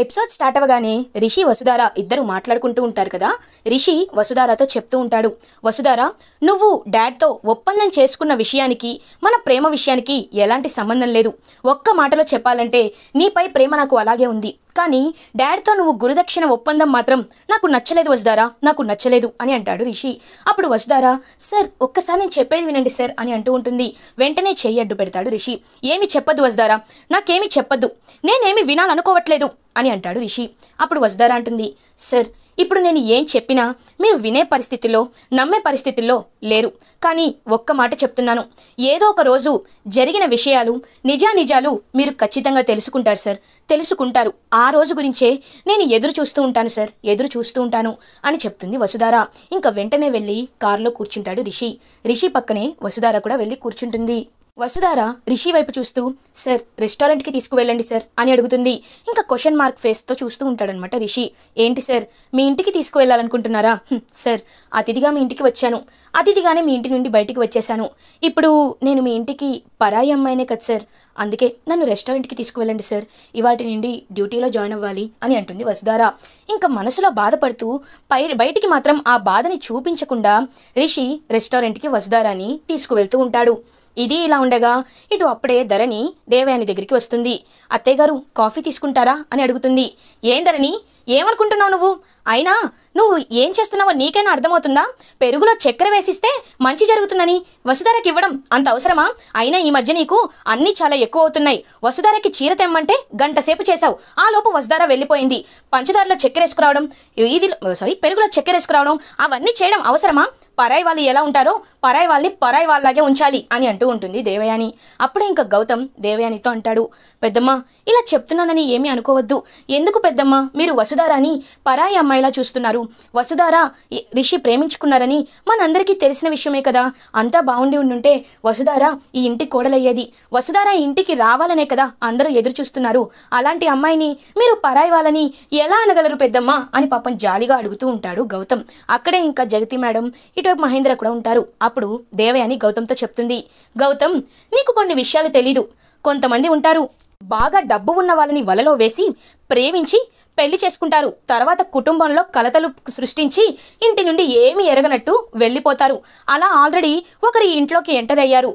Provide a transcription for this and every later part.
episode start అవ్వగానే రిషి వసుధార ఇద్దరు మాట్లాడుకుంటూ ఉంటారు కదా రిషి వసుధారాతో చెప్తూ ఉంటాడు వసుధార నువ్వు డాడ్తో ఒప్పందం చేసుకున్న విషయానికి మన ప్రేమ విషయానికి ఎలాంటి సంబంధం లేదు ఒక్క మాటలో చెప్పాలంటే నీపై ప్రేమ నాకు అలాగే ఉంది కానీ డాడ్తో నువ్వు గురుదక్షిణ ఒప్పందం మాత్రం నాకు నచ్చలేదు వసుధారా నాకు నచ్చలేదు అని అంటాడు రిషి అప్పుడు వసుధార సార్ ఒక్కసారి నేను చెప్పేది వినండి సార్ అని అంటూ ఉంటుంది వెంటనే చెయ్యి అడ్డు పెడతాడు రిషి ఏమి చెప్పద్దు వసుధారా నాకేమి చెప్పద్దు నేనేమి వినాలనుకోవట్లేదు అని అంటాడు రిషి అప్పుడు వసుధార అంటుంది సార్ ఇప్పుడు నేను ఏం చెప్పినా మీరు వినే పరిస్థితిలో నమ్మే పరిస్థితుల్లో లేరు కానీ ఒక్క మాట చెప్తున్నాను ఏదో ఒక రోజు జరిగిన విషయాలు నిజానిజాలు మీరు ఖచ్చితంగా తెలుసుకుంటారు సార్ తెలుసుకుంటారు ఆ రోజు గురించే నేను ఎదురు చూస్తూ ఉంటాను సార్ ఎదురు చూస్తూ ఉంటాను అని చెప్తుంది వసుధార ఇంకా వెంటనే వెళ్ళి కారులో కూర్చుంటాడు రిషి రిషి పక్కనే వసుధార కూడా వెళ్ళి కూర్చుంటుంది వసుధార రిషి వైపు చూస్తూ సార్ రెస్టారెంట్కి తీసుకువెళ్ళండి సార్ అని అడుగుతుంది ఇంకా క్వశ్చన్ మార్క్ ఫేస్తో చూస్తూ ఉంటాడనమాట రిషి ఏంటి సార్ మీ ఇంటికి తీసుకువెళ్ళాలనుకుంటున్నారా సార్ అతిథిగా మీ ఇంటికి వచ్చాను అతిథిగానే మీ ఇంటి నుండి బయటికి వచ్చేశాను ఇప్పుడు నేను మీ ఇంటికి పరాయి అమ్మాయినే కదా సార్ అందుకే నన్ను రెస్టారెంట్కి తీసుకువెళ్ళండి సార్ ఇవాటి నుండి డ్యూటీలో జాయిన్ అవ్వాలి అని అంటుంది వసుధార ఇంకా మనసులో బాధపడుతూ పై బయటికి మాత్రం ఆ బాధని చూపించకుండా రిషి రెస్టారెంట్కి వసుధారాని తీసుకువెళ్తూ ఉంటాడు ఇది ఇలా ఉండగా ఇటు అప్పుడే ధరణి దేవయాని దగ్గరికి వస్తుంది అత్తయ్యగారు కాఫీ తీసుకుంటారా అని అడుగుతుంది ఏం ధరణి ఏమనుకుంటున్నావు నువ్వు అయినా నువ్వు ఏం చేస్తున్నావో నీకైనా అర్థమవుతుందా పెరుగులో చక్కెర వేసిస్తే మంచి జరుగుతుందని వసుధరకి ఇవ్వడం అంత అవసరమా అయినా ఈ మధ్య నీకు అన్నీ చాలా ఎక్కువ అవుతున్నాయి వసుధరకి చీర తెమ్మంటే గంట సేపు చేశావు ఆ లోపు వసుధార వెళ్ళిపోయింది పంచదారలో చక్కెర వేసుకురావడం ఇది సారీ పెరుగులో చక్కెర వేసుకురావడం అవన్నీ చేయడం అవసరమా పరాయి వాళ్ళు ఎలా ఉంటారో పరాయి వాళ్ళని పరాయి వాళ్ళలాగే ఉంచాలి అని అంటూ ఉంటుంది దేవయాని అప్పుడే ఇంకా గౌతమ్ దేవయానితో అంటాడు పెద్దమ్మ ఇలా చెప్తున్నానని ఏమీ అనుకోవద్దు ఎందుకు పెద్దమ్మ మీరు వసుధారాని పరాయి అమ్మాయిలా చూస్తున్నారు వసుధార రిషి ప్రేమించుకున్నారని మనందరికీ తెలిసిన విషయమే కదా అంతా బాగుండి ఉండుంటే వసుధార ఈ ఇంటి కోడలయ్యేది వసుధార ఇంటికి రావాలనే కదా అందరూ ఎదురు చూస్తున్నారు అలాంటి అమ్మాయిని మీరు పరాయి వాళ్ళని ఎలా అనగలరు పెద్దమ్మ అని పాపం జాలిగా అడుగుతూ ఉంటాడు గౌతమ్ అక్కడే ఇంకా జగతి మేడం ఇటు అటువైపు మహేంద్ర కూడా ఉంటారు అప్పుడు దేవయాని గౌతమ్తో చెప్తుంది గౌతమ్ నీకు కొన్ని విషయాలు తెలీదు కొంతమంది ఉంటారు బాగా డబ్బు ఉన్న వాళ్ళని వలలో వేసి ప్రేమించి పెళ్లి చేసుకుంటారు తర్వాత కుటుంబంలో కలతలు సృష్టించి ఇంటి నుండి ఏమి ఎరగనట్టు వెళ్ళిపోతారు అలా ఆల్రెడీ ఒకరి ఇంట్లోకి ఎంటర్ అయ్యారు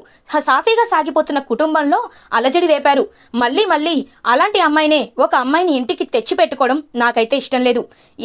సాఫీగా సాగిపోతున్న కుటుంబంలో అలజడి రేపారు మళ్ళీ మళ్ళీ అలాంటి అమ్మాయినే ఒక అమ్మాయిని ఇంటికి తెచ్చిపెట్టుకోవడం నాకైతే ఇష్టం లేదు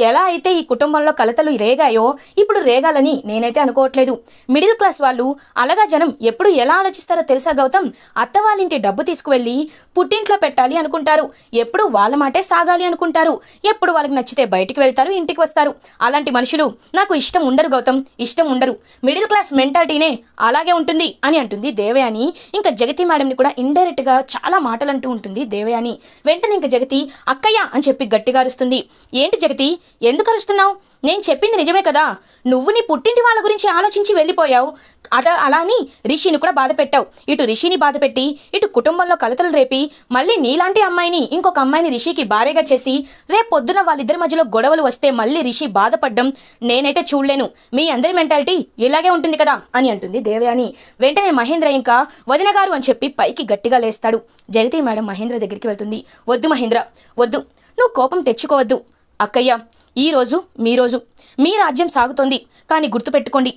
ఎలా అయితే ఈ కుటుంబంలో కలతలు రేగాయో ఇప్పుడు రేగాలని నేనైతే అనుకోవట్లేదు మిడిల్ క్లాస్ వాళ్ళు అలగా జనం ఎప్పుడు ఎలా ఆలోచిస్తారో తెలుసా గౌతమ్ అత్త వాళ్ళింటి డబ్బు తీసుకువెళ్ళి పుట్టింట్లో పెట్టాలి అనుకుంటారు ఎప్పుడు వాళ్ళ మాటే సాగాలి అనుకుంటారు ఎప్పుడు వాళ్ళకి నచ్చితే బయటికి వెళ్తారు ఇంటికి వస్తారు అలాంటి మనుషులు నాకు ఇష్టం ఉండరు గౌతమ్ ఇష్టం ఉండరు మిడిల్ క్లాస్ మెంటాలిటీనే అలాగే ఉంటుంది అని అంటుంది దేవయాని ఇంకా జగతి మేడంని కూడా ఇండైరెక్ట్గా చాలా మాటలు అంటూ ఉంటుంది దేవయాని వెంటనే ఇంకా జగతి అక్కయ్య అని చెప్పి గట్టిగా అరుస్తుంది ఏంటి జగతి ఎందుకు అరుస్తున్నావు నేను చెప్పింది నిజమే కదా నువ్వు నీ పుట్టింటి వాళ్ళ గురించి ఆలోచించి వెళ్ళిపోయావు అలా అని రిషిని కూడా బాధ పెట్టావు ఇటు రిషిని బాధ పెట్టి ఇటు కుటుంబంలో కలతలు రేపి మళ్ళీ నీలాంటి అమ్మాయిని ఇంకొక అమ్మాయిని రిషికి భార్యగా చేసి రేపు పొద్దున వాళ్ళిద్దరి మధ్యలో గొడవలు వస్తే మళ్ళీ రిషి బాధపడ్డం నేనైతే చూడలేను మీ అందరి మెంటాలిటీ ఇలాగే ఉంటుంది కదా అని అంటుంది దేవయాని వెంటనే మహేంద్ర ఇంకా వదిన గారు అని చెప్పి పైకి గట్టిగా లేస్తాడు జగతి మేడం మహేంద్ర దగ్గరికి వెళ్తుంది వద్దు మహేంద్ర వద్దు నువ్వు కోపం తెచ్చుకోవద్దు అక్కయ్య ఈరోజు మీరోజు మీ రాజ్యం సాగుతోంది కానీ గుర్తుపెట్టుకోండి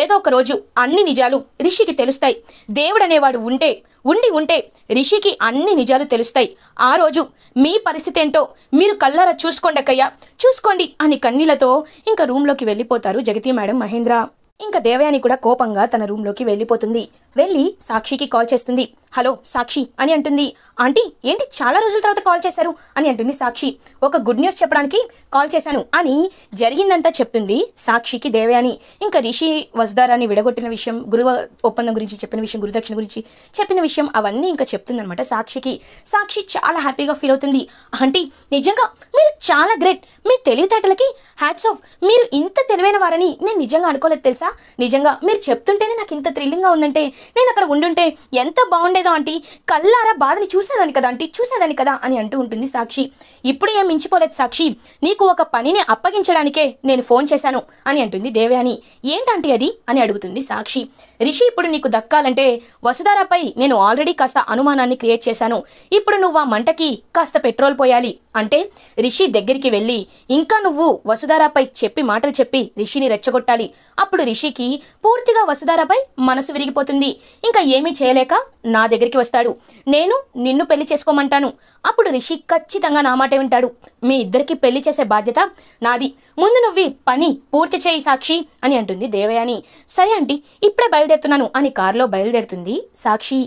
ఏదో ఒక రోజు అన్ని నిజాలు రిషికి తెలుస్తాయి దేవుడనేవాడు ఉంటే ఉండి ఉంటే రిషికి అన్ని నిజాలు తెలుస్తాయి ఆ రోజు మీ పరిస్థితి ఏంటో మీరు కల్లారా చూసుకోండకయ్యా చూసుకోండి అని కన్నీళ్లతో ఇంకా రూమ్లోకి వెళ్ళిపోతారు జగతి మేడం మహేంద్ర ఇంకా దేవయాని కూడా కోపంగా తన రూమ్లోకి వెళ్ళిపోతుంది వెళ్ళి సాక్షికి కాల్ చేస్తుంది హలో సాక్షి అని అంటుంది ఆంటీ ఏంటి చాలా రోజుల తర్వాత కాల్ చేశారు అని అంటుంది సాక్షి ఒక గుడ్ న్యూస్ చెప్పడానికి కాల్ చేశాను అని జరిగిందంతా చెప్తుంది సాక్షికి దేవే అని ఇంకా రిషి వజ్దారాన్ని విడగొట్టిన విషయం గురువ ఒప్పందం గురించి చెప్పిన విషయం గురుదక్షిణ గురించి చెప్పిన విషయం అవన్నీ ఇంకా చెప్తుందనమాట సాక్షికి సాక్షి చాలా హ్యాపీగా ఫీల్ అవుతుంది ఆంటీ నిజంగా మీరు చాలా గ్రేట్ మీ తెలివితేటలకి హ్యాట్స్ ఆఫ్ మీరు ఇంత తెలివైన వారని నేను నిజంగా అనుకోలేదు తెలుసా నిజంగా మీరు చెప్తుంటేనే నాకు ఇంత థ్రిల్లింగ్గా ఉందంటే నేను అక్కడ ఉండుంటే ఎంత బాగుండేదో ఆంటీ కల్లారా బాధని చూసేదాన్ని కదా ఆంటీ చూసేదాన్ని కదా అని అంటూ ఉంటుంది సాక్షి ఇప్పుడు ఏం మించిపోలేదు సాక్షి నీకు ఒక పనిని అప్పగించడానికే నేను ఫోన్ చేశాను అని అంటుంది దేవయాని ఏంటంటే అది అని అడుగుతుంది సాక్షి రిషి ఇప్పుడు నీకు దక్కాలంటే వసుధారాపై నేను ఆల్రెడీ కాస్త అనుమానాన్ని క్రియేట్ చేశాను ఇప్పుడు నువ్వు ఆ మంటకి కాస్త పెట్రోల్ పోయాలి అంటే రిషి దగ్గరికి వెళ్ళి ఇంకా నువ్వు వసుధారాపై చెప్పి మాటలు చెప్పి రిషిని రెచ్చగొట్టాలి అప్పుడు రిషికి పూర్తిగా వసుధారాపై మనసు విరిగిపోతుంది ఇంకా ఏమీ చేయలేక నా దగ్గరికి వస్తాడు నేను నిన్ను పెళ్లి చేసుకోమంటాను అప్పుడు రిషి ఖచ్చితంగా నా మాటే వింటాడు మీ ఇద్దరికి పెళ్లి చేసే బాధ్యత నాది ముందు నువ్వు పని పూర్తి చేయి సాక్షి అని అంటుంది దేవయాని సరే అంటే ఇప్పుడే బయలుదేరుతున్నాను అని కారులో బయలుదేరుతుంది సాక్షి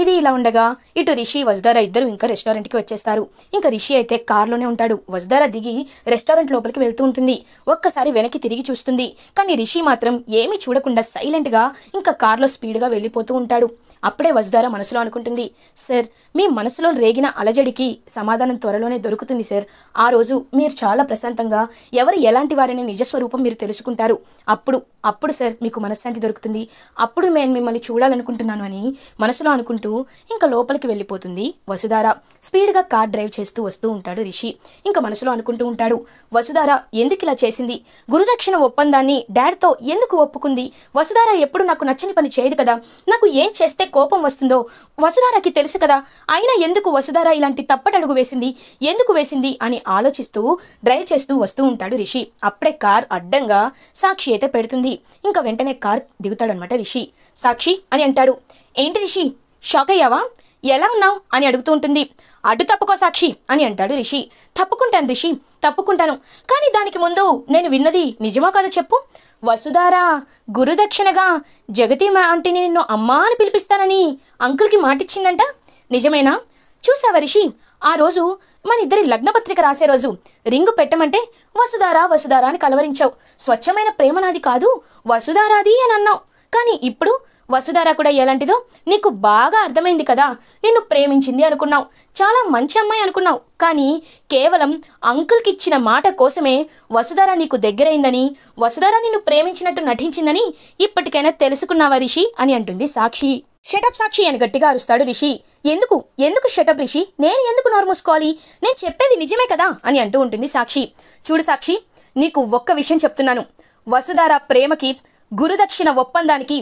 ఇది ఇలా ఉండగా ఇటు రిషి వజ్దారా ఇద్దరు ఇంకా రెస్టారెంట్కి వచ్చేస్తారు ఇంకా రిషి అయితే కార్లోనే ఉంటాడు వజ్దారా దిగి రెస్టారెంట్ లోపలికి వెళ్తూ ఉంటుంది ఒక్కసారి వెనక్కి తిరిగి చూస్తుంది కానీ రిషి మాత్రం ఏమీ చూడకుండా సైలెంట్గా ఇంకా కార్లో స్పీడ్గా వెళ్ళిపోతూ ఉంటాడు అప్పుడే వజుదార మనసులో అనుకుంటుంది సార్ మీ మనసులో రేగిన అలజడికి సమాధానం త్వరలోనే దొరుకుతుంది సార్ ఆ రోజు మీరు చాలా ప్రశాంతంగా ఎవరు ఎలాంటి వారిని నిజస్వరూపం మీరు తెలుసుకుంటారు అప్పుడు అప్పుడు సార్ మీకు మనశ్శాంతి దొరుకుతుంది అప్పుడు నేను మిమ్మల్ని చూడాలనుకుంటున్నాను అని మనసులో అనుకుంటూ ఇంకా లోపలికి వెళ్ళిపోతుంది వసుధార స్పీడ్గా కార్ డ్రైవ్ చేస్తూ వస్తూ ఉంటాడు రిషి ఇంకా మనసులో అనుకుంటూ ఉంటాడు వసుధార ఎందుకు ఇలా చేసింది గురుదక్షిణ ఒప్పందాన్ని డాడ్తో ఎందుకు ఒప్పుకుంది వసుధార ఎప్పుడు నాకు నచ్చని పని చేయదు కదా నాకు ఏం చేస్తే కోపం వస్తుందో వసుధారకి తెలుసు కదా అయినా ఎందుకు వసుధార ఇలాంటి తప్పటడుగు వేసింది ఎందుకు వేసింది అని ఆలోచిస్తూ డ్రైవ్ చేస్తూ వస్తూ ఉంటాడు రిషి అప్పుడే కార్ అడ్డంగా సాక్షి అయితే పెడుతుంది ఇంకా వెంటనే కార్ దిగుతాడనమాట రిషి సాక్షి అని అంటాడు ఏంటి రిషి షాక్ అయ్యావా ఎలా ఉన్నావు అని అడుగుతూ ఉంటుంది అడ్డు తప్పుకో సాక్షి అని అంటాడు రిషి తప్పుకుంటాను రిషి తప్పుకుంటాను కానీ దానికి ముందు నేను విన్నది నిజమా కదా చెప్పు వసుధారా గురుదక్షిణగా జగతి మా ఆంటీని నిన్ను అమ్మా అని పిలిపిస్తానని అంకుల్కి మాటిచ్చిందంట నిజమేనా చూసావా రిషి ఆ రోజు మన ఇద్దరి లగ్నపత్రిక రాసే రోజు రింగు పెట్టమంటే వసుధారా వసుధారా అని కలవరించావు స్వచ్ఛమైన ప్రేమ నాది కాదు వసుధారాది అని అన్నావు కానీ ఇప్పుడు వసుధార కూడా ఎలాంటిదో నీకు బాగా అర్థమైంది కదా నిన్ను ప్రేమించింది అనుకున్నావు చాలా మంచి అమ్మాయి అనుకున్నావు కానీ కేవలం అంకుల్కి ఇచ్చిన మాట కోసమే వసుధార నీకు దగ్గరైందని వసుధార నిన్ను ప్రేమించినట్టు నటించిందని ఇప్పటికైనా తెలుసుకున్నావా రిషి అని అంటుంది సాక్షి షటప్ సాక్షి అని గట్టిగా అరుస్తాడు రిషి ఎందుకు ఎందుకు షటప్ రిషి నేను ఎందుకు నోర్మూసుకోవాలి నేను చెప్పేది నిజమే కదా అని అంటూ ఉంటుంది సాక్షి చూడు సాక్షి నీకు ఒక్క విషయం చెప్తున్నాను వసుధార ప్రేమకి గురుదక్షిణ ఒప్పందానికి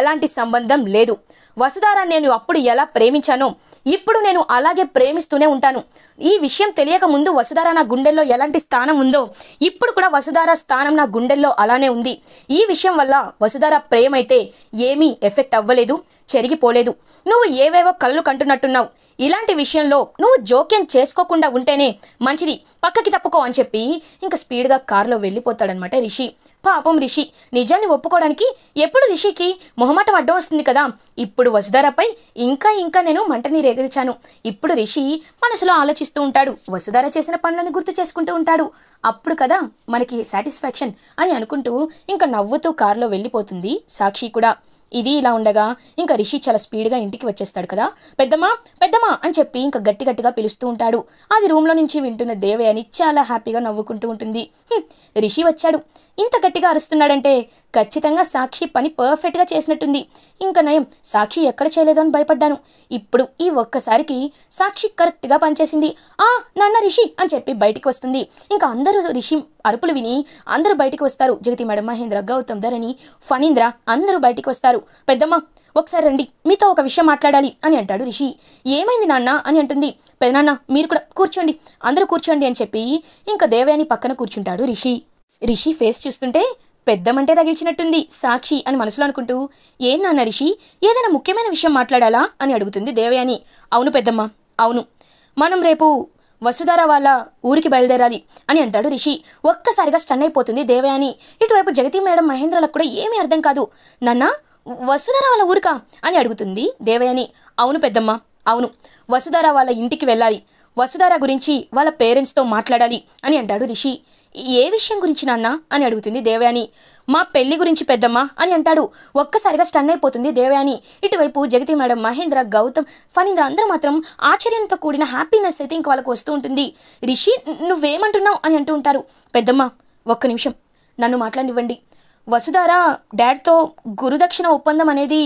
ఎలాంటి సంబంధం లేదు వసుధారా నేను అప్పుడు ఎలా ప్రేమించానో ఇప్పుడు నేను అలాగే ప్రేమిస్తూనే ఉంటాను ఈ విషయం తెలియక ముందు వసుధార నా గుండెల్లో ఎలాంటి స్థానం ఉందో ఇప్పుడు కూడా వసుధార స్థానం నా గుండెల్లో అలానే ఉంది ఈ విషయం వల్ల వసుధార ప్రేమైతే ఏమీ ఎఫెక్ట్ అవ్వలేదు చెరిగిపోలేదు నువ్వు ఏవేవో కళ్ళు కంటున్నట్టున్నావు ఇలాంటి విషయంలో నువ్వు జోక్యం చేసుకోకుండా ఉంటేనే మంచిది పక్కకి తప్పుకో అని చెప్పి ఇంకా స్పీడ్గా కారులో వెళ్ళిపోతాడనమాట రిషి పాపం రిషి నిజాన్ని ఒప్పుకోవడానికి ఎప్పుడు రిషికి మొహమాటం అడ్డం వస్తుంది కదా ఇప్పుడు వసుధరపై ఇంకా ఇంకా నేను మంటని రేగరిచాను ఇప్పుడు రిషి మనసులో ఆలోచిస్తూ ఉంటాడు వసుధార చేసిన పనులను గుర్తు చేసుకుంటూ ఉంటాడు అప్పుడు కదా మనకి సాటిస్ఫాక్షన్ అని అనుకుంటూ ఇంకా నవ్వుతూ కారులో వెళ్ళిపోతుంది సాక్షి కూడా ఇది ఇలా ఉండగా ఇంకా రిషి చాలా స్పీడ్గా ఇంటికి వచ్చేస్తాడు కదా పెద్దమ్మా పెద్దమ్మా అని చెప్పి ఇంకా గట్టి గట్టిగా పిలుస్తూ ఉంటాడు అది రూమ్లో నుంచి వింటున్న దేవయాని చాలా హ్యాపీగా నవ్వుకుంటూ ఉంటుంది రిషి వచ్చాడు ఇంత గట్టిగా అరుస్తున్నాడంటే ఖచ్చితంగా సాక్షి పని పర్ఫెక్ట్గా చేసినట్టుంది ఇంకా నయం సాక్షి ఎక్కడ చేయలేదు అని భయపడ్డాను ఇప్పుడు ఈ ఒక్కసారికి సాక్షి కరెక్ట్గా పనిచేసింది ఆ నాన్న రిషి అని చెప్పి బయటికి వస్తుంది ఇంకా అందరూ రిషి అరుపులు విని అందరూ బయటికి వస్తారు జగతి మేడం మహేంద్ర గౌతమ్ ధరణి ఫణీంద్ర అందరూ బయటికి వస్తారు పెద్దమ్మ ఒకసారి రండి మీతో ఒక విషయం మాట్లాడాలి అని అంటాడు రిషి ఏమైంది నాన్న అని అంటుంది పెదనాన్న మీరు కూడా కూర్చోండి అందరూ కూర్చోండి అని చెప్పి ఇంకా దేవయాని పక్కన కూర్చుంటాడు రిషి రిషి ఫేస్ చూస్తుంటే పెద్దమంటే తగిల్చినట్టుంది సాక్షి అని మనసులో అనుకుంటూ ఏం నాన్న రిషి ఏదైనా ముఖ్యమైన విషయం మాట్లాడాలా అని అడుగుతుంది దేవయాని అవును పెద్దమ్మ అవును మనం రేపు వసుధార వాళ్ళ ఊరికి బయలుదేరాలి అని అంటాడు రిషి ఒక్కసారిగా స్టన్ అయిపోతుంది దేవయాని ఇటువైపు జగతి మేడం మహేంద్రలకు కూడా ఏమీ అర్థం కాదు నాన్న వసుధార వాళ్ళ ఊరికా అని అడుగుతుంది దేవయాని అవును పెద్దమ్మ అవును వసుధార వాళ్ళ ఇంటికి వెళ్ళాలి వసుధార గురించి వాళ్ళ పేరెంట్స్తో మాట్లాడాలి అని అంటాడు రిషి ఏ విషయం గురించి నాన్న అని అడుగుతుంది దేవయాని మా పెళ్లి గురించి పెద్దమ్మ అని అంటాడు ఒక్కసారిగా స్టన్ అయిపోతుంది దేవయాని ఇటువైపు జగతి మేడం మహేంద్ర గౌతమ్ ఫనీంద్ర అందరు మాత్రం ఆశ్చర్యంతో కూడిన హ్యాపీనెస్ అయితే ఇంక వాళ్ళకు వస్తూ ఉంటుంది రిషి నువ్వేమంటున్నావు అని అంటూ ఉంటారు పెద్దమ్మ ఒక్క నిమిషం నన్ను మాట్లాడివ్వండి వసుధార డాడ్తో గురుదక్షిణ ఒప్పందం అనేది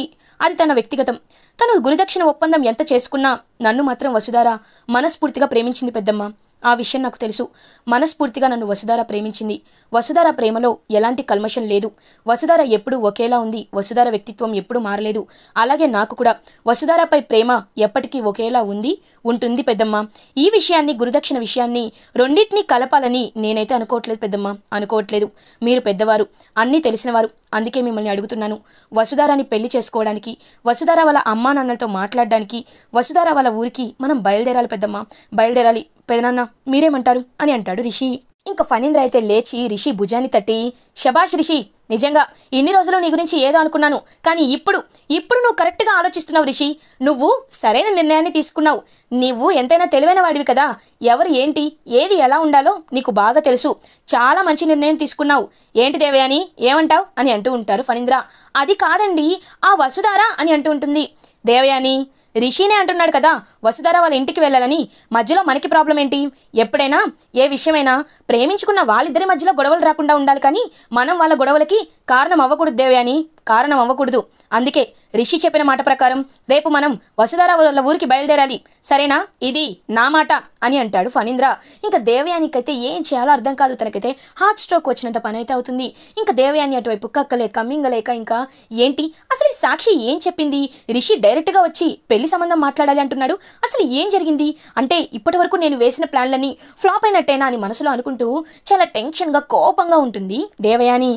అది తన వ్యక్తిగతం తను గురుదక్షిణ ఒప్పందం ఎంత చేసుకున్నా నన్ను మాత్రం వసుధార మనస్ఫూర్తిగా ప్రేమించింది పెద్దమ్మ ఆ విషయం నాకు తెలుసు మనస్ఫూర్తిగా నన్ను వసుధార ప్రేమించింది వసుధార ప్రేమలో ఎలాంటి కల్మషం లేదు వసుధార ఎప్పుడూ ఒకేలా ఉంది వసుధార వ్యక్తిత్వం ఎప్పుడూ మారలేదు అలాగే నాకు కూడా వసుధారపై ప్రేమ ఎప్పటికీ ఒకేలా ఉంది ఉంటుంది పెద్దమ్మ ఈ విషయాన్ని గురుదక్షిణ విషయాన్ని రెండింటినీ కలపాలని నేనైతే అనుకోవట్లేదు పెద్దమ్మ అనుకోవట్లేదు మీరు పెద్దవారు అన్నీ తెలిసినవారు అందుకే మిమ్మల్ని అడుగుతున్నాను వసుధారాన్ని పెళ్లి చేసుకోవడానికి వసుధార వాళ్ళ అమ్మా నాన్నలతో మాట్లాడడానికి వసుధార వాళ్ళ ఊరికి మనం బయలుదేరాలి పెద్దమ్మ బయలుదేరాలి పెదనాన్న మీరేమంటారు అని అంటాడు రిషి ఇంకా ఫణీంద్ర అయితే లేచి రిషి భుజాన్ని తట్టి శభాష్ రిషి నిజంగా ఇన్ని రోజులు నీ గురించి ఏదో అనుకున్నాను కానీ ఇప్పుడు ఇప్పుడు నువ్వు కరెక్ట్గా ఆలోచిస్తున్నావు రిషి నువ్వు సరైన నిర్ణయాన్ని తీసుకున్నావు నువ్వు ఎంతైనా తెలివైన వాడివి కదా ఎవరు ఏంటి ఏది ఎలా ఉండాలో నీకు బాగా తెలుసు చాలా మంచి నిర్ణయం తీసుకున్నావు ఏంటి దేవే అని ఏమంటావు అని అంటూ ఉంటారు ఫణీంద్ర అది కాదండి ఆ వసుధారా అని అంటూ ఉంటుంది దేవయాని రిషినే అంటున్నాడు కదా వసుధర వాళ్ళ ఇంటికి వెళ్ళాలని మధ్యలో మనకి ప్రాబ్లం ఏంటి ఎప్పుడైనా ఏ విషయమైనా ప్రేమించుకున్న వాళ్ళిద్దరి మధ్యలో గొడవలు రాకుండా ఉండాలి కానీ మనం వాళ్ళ గొడవలకి కారణం అవ్వకూడదు దేవి అని కారణం అవ్వకూడదు అందుకే రిషి చెప్పిన మాట ప్రకారం రేపు మనం వసుధారా వాళ్ళ ఊరికి బయలుదేరాలి సరేనా ఇది నా మాట అని అంటాడు ఫణీంద్ర ఇంకా దేవయానికైతే ఏం చేయాలో అర్థం కాదు తనకైతే హార్ట్ స్ట్రోక్ వచ్చినంత పని అయితే అవుతుంది ఇంకా దేవయాని అటువైపు కక్కలేక మింగలేక ఇంకా ఏంటి అసలు ఈ సాక్షి ఏం చెప్పింది రిషి డైరెక్ట్గా వచ్చి పెళ్లి సంబంధం మాట్లాడాలి అంటున్నాడు అసలు ఏం జరిగింది అంటే ఇప్పటి వరకు నేను వేసిన ప్లాన్లన్నీ ఫ్లాప్ అయినట్టేనా అని మనసులో అనుకుంటూ చాలా టెన్షన్గా కోపంగా ఉంటుంది దేవయాని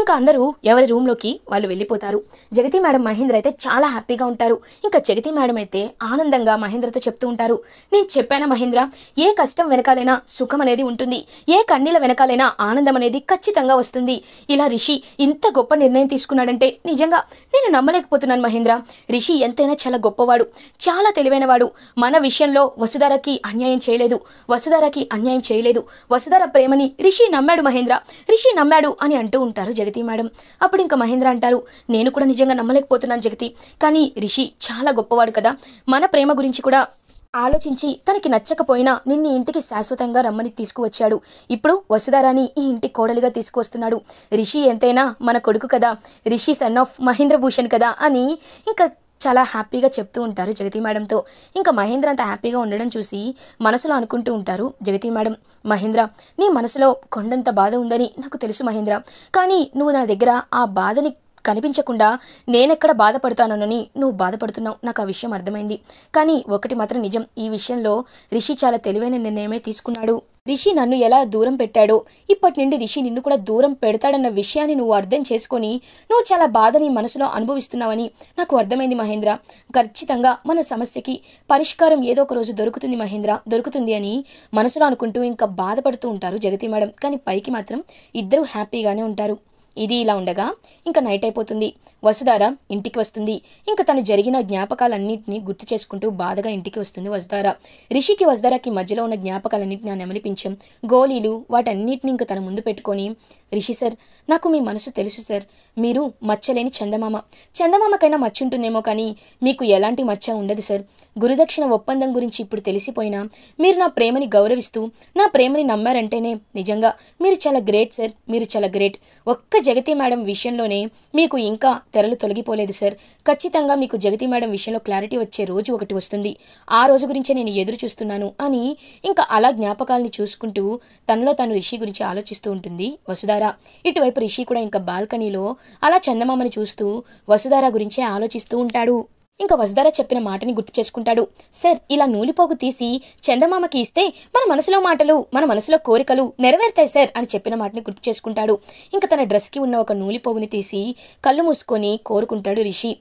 ఇంకా అందరూ ఎవరి రూమ్లోకి వాళ్ళు వెళ్ళిపోతారు జగతి మేడం మహేంద్ర అయితే చాలా హ్యాపీగా ఉంటారు ఇంకా జగతి మేడం అయితే ఆనందంగా మహేంద్రతో చెప్తూ ఉంటారు నేను చెప్పాను మహేంద్ర ఏ కష్టం వెనకాలైనా సుఖం అనేది ఉంటుంది ఏ కన్నీల వెనకాలైనా ఆనందం అనేది ఖచ్చితంగా వస్తుంది ఇలా రిషి ఇంత గొప్ప నిర్ణయం తీసుకున్నాడంటే నిజంగా నేను నమ్మలేకపోతున్నాను మహేంద్ర రిషి ఎంతైనా చాలా గొప్పవాడు చాలా తెలివైనవాడు మన విషయంలో వసుధారకి అన్యాయం చేయలేదు వసుధారకి అన్యాయం చేయలేదు వసుధార ప్రేమని రిషి నమ్మాడు మహేంద్ర రిషి నమ్మాడు అని అంటూ ఉంటారు జగతి మేడం అప్పుడు ఇంకా మహేంద్ర అంటారు నేను కూడా నిజంగా నమ్మలేకపోతున్నాను జగతి కానీ రిషి చాలా గొప్పవాడు కదా మన ప్రేమ గురించి కూడా ఆలోచించి తనకి నచ్చకపోయినా నిన్ను ఇంటికి శాశ్వతంగా రమ్మని తీసుకువచ్చాడు ఇప్పుడు వసుధారాని ఈ ఇంటి కోడలిగా తీసుకువస్తున్నాడు రిషి ఎంతైనా మన కొడుకు కదా రిషి సన్ ఆఫ్ మహేంద్ర భూషణ్ కదా అని ఇంకా చాలా హ్యాపీగా చెప్తూ ఉంటారు జగతి మేడంతో ఇంకా మహేంద్ర అంత హ్యాపీగా ఉండడం చూసి మనసులో అనుకుంటూ ఉంటారు జగతి మేడం మహేంద్ర నీ మనసులో కొండంత బాధ ఉందని నాకు తెలుసు మహేంద్ర కానీ నువ్వు నా దగ్గర ఆ బాధని కనిపించకుండా నేనెక్కడ బాధపడతానని నువ్వు బాధపడుతున్నావు నాకు ఆ విషయం అర్థమైంది కానీ ఒకటి మాత్రం నిజం ఈ విషయంలో రిషి చాలా తెలివైన నిర్ణయమే తీసుకున్నాడు రిషి నన్ను ఎలా దూరం పెట్టాడో ఇప్పటి నుండి రిషి నిన్ను కూడా దూరం పెడతాడన్న విషయాన్ని నువ్వు అర్థం చేసుకొని నువ్వు చాలా బాధని మనసులో అనుభవిస్తున్నావని నాకు అర్థమైంది మహేంద్ర ఖచ్చితంగా మన సమస్యకి పరిష్కారం ఏదో ఒక రోజు దొరుకుతుంది మహేంద్ర దొరుకుతుంది అని మనసులో అనుకుంటూ ఇంకా బాధపడుతూ ఉంటారు జగతి మేడం కానీ పైకి మాత్రం ఇద్దరూ హ్యాపీగానే ఉంటారు ఇది ఇలా ఉండగా ఇంకా నైట్ అయిపోతుంది వసుధార ఇంటికి వస్తుంది ఇంకా తను జరిగిన జ్ఞాపకాలన్నింటినీ గుర్తు చేసుకుంటూ బాధగా ఇంటికి వస్తుంది వసుధార రిషికి వసుధారకి మధ్యలో ఉన్న జ్ఞాపకాలన్నింటినీ నెమలిపించాం గోళీలు వాటన్నిటిని ఇంకా తన ముందు పెట్టుకొని రిషి సార్ నాకు మీ మనసు తెలుసు సార్ మీరు మచ్చలేని చందమామ చందమామకైనా మచ్చుంటుందేమో ఉంటుందేమో కానీ మీకు ఎలాంటి మచ్చ ఉండదు సార్ గురుదక్షిణ ఒప్పందం గురించి ఇప్పుడు తెలిసిపోయినా మీరు నా ప్రేమని గౌరవిస్తూ నా ప్రేమని నమ్మారంటేనే నిజంగా మీరు చాలా గ్రేట్ సార్ మీరు చాలా గ్రేట్ ఒక్క జగతి మేడం విషయంలోనే మీకు ఇంకా తెరలు తొలగిపోలేదు సార్ ఖచ్చితంగా మీకు జగతి మేడం విషయంలో క్లారిటీ వచ్చే రోజు ఒకటి వస్తుంది ఆ రోజు గురించే నేను ఎదురు చూస్తున్నాను అని ఇంకా అలా జ్ఞాపకాలని చూసుకుంటూ తనలో తను రిషి గురించి ఆలోచిస్తూ ఉంటుంది వసుధార ఇటువైపు రిషి కూడా ఇంకా బాల్కనీలో అలా చందమామని చూస్తూ వసుధార గురించే ఆలోచిస్తూ ఉంటాడు ఇంకా వసుధర చెప్పిన మాటని గుర్తు చేసుకుంటాడు సార్ ఇలా నూలిపోగు తీసి చందమామకి ఇస్తే మన మనసులో మాటలు మన మనసులో కోరికలు నెరవేరుతాయి సార్ అని చెప్పిన మాటని గుర్తు చేసుకుంటాడు ఇంకా తన డ్రెస్కి ఉన్న ఒక నూలిపోగుని తీసి కళ్ళు మూసుకొని కోరుకుంటాడు రిషి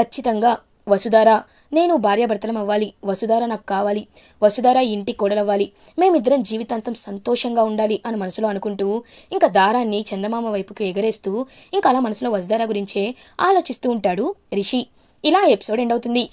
ఖచ్చితంగా వసుధార నేను భార్యాభర్తలం అవ్వాలి వసుధార నాకు కావాలి వసుధార ఇంటి కోడలవ్వాలి మేమిద్దరం జీవితాంతం సంతోషంగా ఉండాలి అని మనసులో అనుకుంటూ ఇంకా దారాన్ని చందమామ వైపుకు ఎగరేస్తూ ఇంకా అలా మనసులో వసుధార గురించే ఆలోచిస్తూ ఉంటాడు రిషి ఇలా ఎపిసోడ్ ఎండ్ అవుతుంది